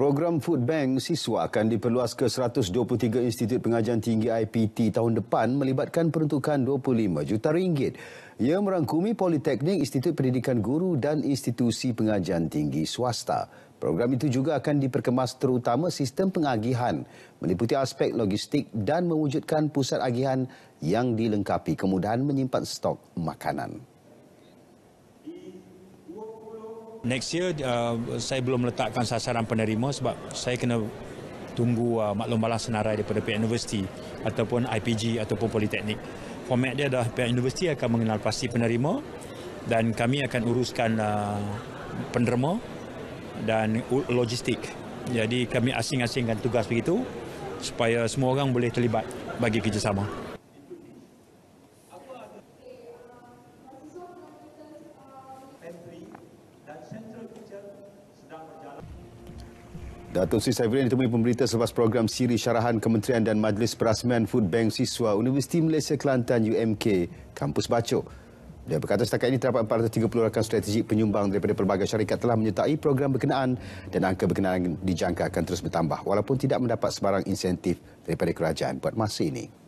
Program Food Bank Siswa akan diperluas ke 123 institut pengajian tinggi IPT tahun depan melibatkan peruntukan 25 juta ringgit. Ia merangkumi Politeknik, Institut Pendidikan Guru dan institusi pengajian tinggi swasta. Program itu juga akan diperkemas terutama sistem pengagihan meliputi aspek logistik dan mewujudkan pusat agihan yang dilengkapi kemudahan menyimpan stok makanan. next year uh, saya belum letakkan sasaran penerima sebab saya kena tunggu uh, maklum balas senarai daripada pihak universiti ataupun IPG ataupun politeknik. Format dia adalah pihak universiti akan mengenal pasti penerima dan kami akan uruskan uh, penderma dan logistik. Jadi kami asing-asingkan tugas begitu supaya semua orang boleh terlibat bagi kerjasama. Datuk Sri Saifuddin ditemui pemberita selepas program siri syarahan Kementerian dan Majlis Perasmian Food Bank Siswa Universiti Malaysia Kelantan UMK Kampus Baco. Dia berkata setakat ini terdapat 430 rakan strategik penyumbang daripada pelbagai syarikat telah menyertai program berkenaan dan angka berkenaan dijangka akan terus bertambah walaupun tidak mendapat sebarang insentif daripada kerajaan buat masa ini.